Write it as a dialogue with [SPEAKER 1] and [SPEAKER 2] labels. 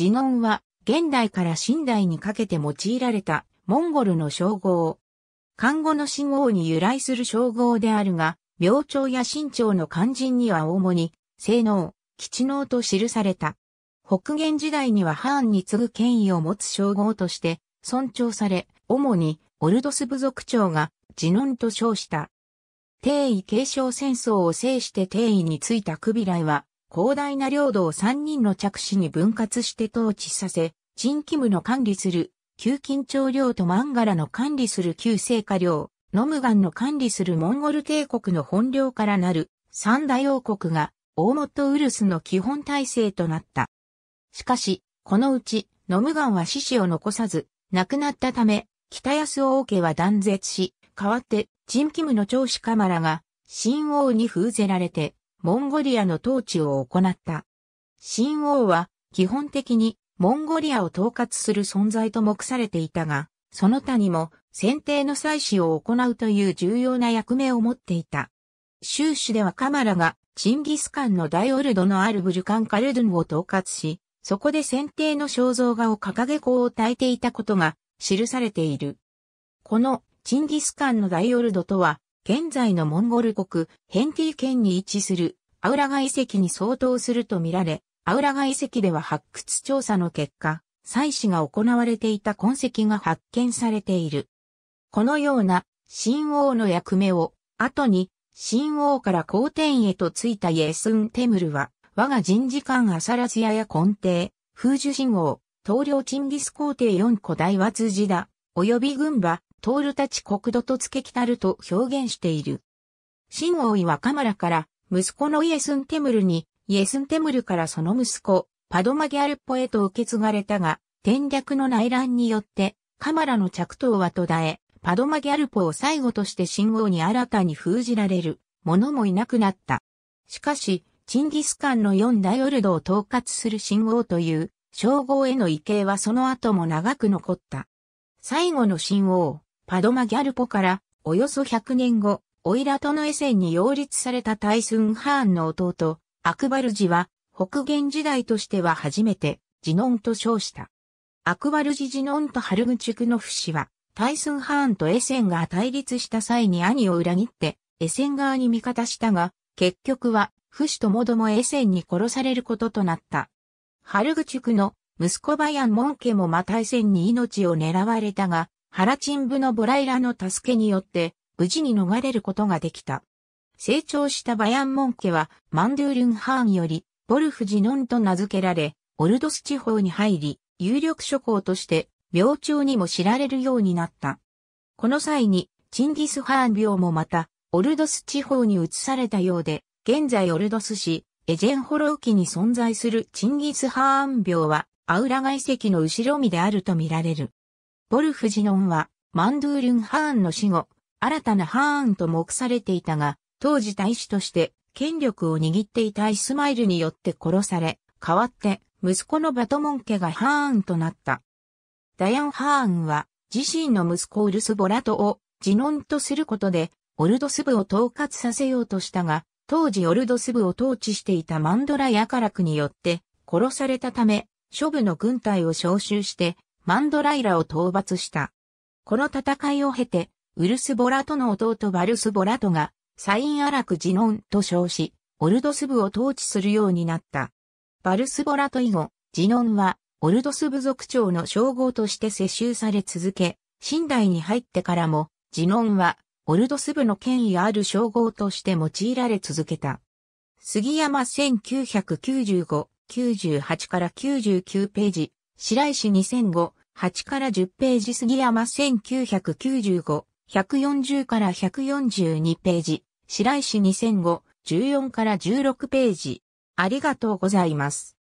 [SPEAKER 1] ジノンは現代から新代にかけて用いられたモンゴルの称号。漢語の信号に由来する称号であるが、明朝や新朝の漢人には主に、性能、吉能と記された。北元時代には藩に次ぐ権威を持つ称号として尊重され、主にオルドス部族長がジノンと称した。帝位継承戦争を制して帝位についたクビライは、広大な領土を三人の着手に分割して統治させ、チンキムの管理する旧金朝領とマンガラの管理する旧聖火領、ノムガンの管理するモンゴル帝国の本領からなる三大王国が大元ウルスの基本体制となった。しかし、このうちノムガンは死死を残さず、亡くなったため、北安王家は断絶し、代わって、チンキムの長子カマラが、新王に封ぜられて、モンゴリアの統治を行った。新王は基本的にモンゴリアを統括する存在と目されていたが、その他にも選定の祭祀を行うという重要な役目を持っていた。州市ではカマラがチンギスカンの大オルドのあるブルカンカルドゥンを統括し、そこで選定の肖像画を掲げ子を耐えていたことが記されている。このチンギスカンの大オルドとは現在のモンゴル国、ヘンティ県に位置する、アウラガ遺跡に相当するとみられ、アウラガ遺跡では発掘調査の結果、祭祀が行われていた痕跡が発見されている。このような、新王の役目を、後に、新王から皇帝へとついたイエスンテムルは、我が人事官アサラスヤや根底、風樹神王、東領チンギス皇帝四古大和寺だ、及び軍馬、通るたち国土と付け来たると表現している。新王位はカマラから、息子のイエスンテムルに、イエスンテムルからその息子、パドマギャルポへと受け継がれたが、天略の内乱によって、カマラの着頭は途絶え、パドマギャルポを最後として新王に新たに封じられる、者もいなくなった。しかし、チンギスカンの4大ヨルドを統括する新王という、称号への異形はその後も長く残った。最後の新王、パドマギャルポからおよそ100年後、オイラトのエセンに擁立されたタイスン・ハーンの弟、アクバルジは北元時代としては初めてジノンと称した。アクバルジジノンとハルグチュクノフ氏はタイスン・ハーンとエセンが対立した際に兄を裏切ってエセン側に味方したが、結局はフシともどもエセンに殺されることとなった。ハルグチュクの息子バヤン・モンケもまたエセンに命を狙われたが、原ン部のボライラの助けによって、無事に逃れることができた。成長したバヤンモン家は、マンドゥールンハーンより、ボルフジノンと名付けられ、オルドス地方に入り、有力諸侯として、病朝にも知られるようになった。この際に、チンギスハーン病もまた、オルドス地方に移されたようで、現在オルドス市、エジェンホロー期に存在するチンギスハーン病は、アウラ外石の後ろ身であると見られる。ボルフジノンは、マンドゥールン・ハーンの死後、新たなハーンと目されていたが、当時大使として権力を握っていたイスマイルによって殺され、代わって息子のバトモン家がハーンとなった。ダヤン・ハーンは自身の息子ウルス・ボラトをジノンとすることで、オルドス部を統括させようとしたが、当時オルドス部を統治していたマンドラ・ヤカラクによって殺されたため、諸部の軍隊を召集してマンドライラを討伐した。この戦いを経て、ウルス・ボラトの弟バルス・ボラトが、サイン・アラク・ジノンと称し、オルドス部を統治するようになった。バルス・ボラト以後、ジノンは、オルドス部族長の称号として接収され続け、新代に入ってからも、ジノンは、オルドス部の権威ある称号として用いられ続けた。杉山1995、98から99ページ、白石2005、8から10ページ杉山1995、140から142ページ、白石2005、14から16ページ。ありがとうございます。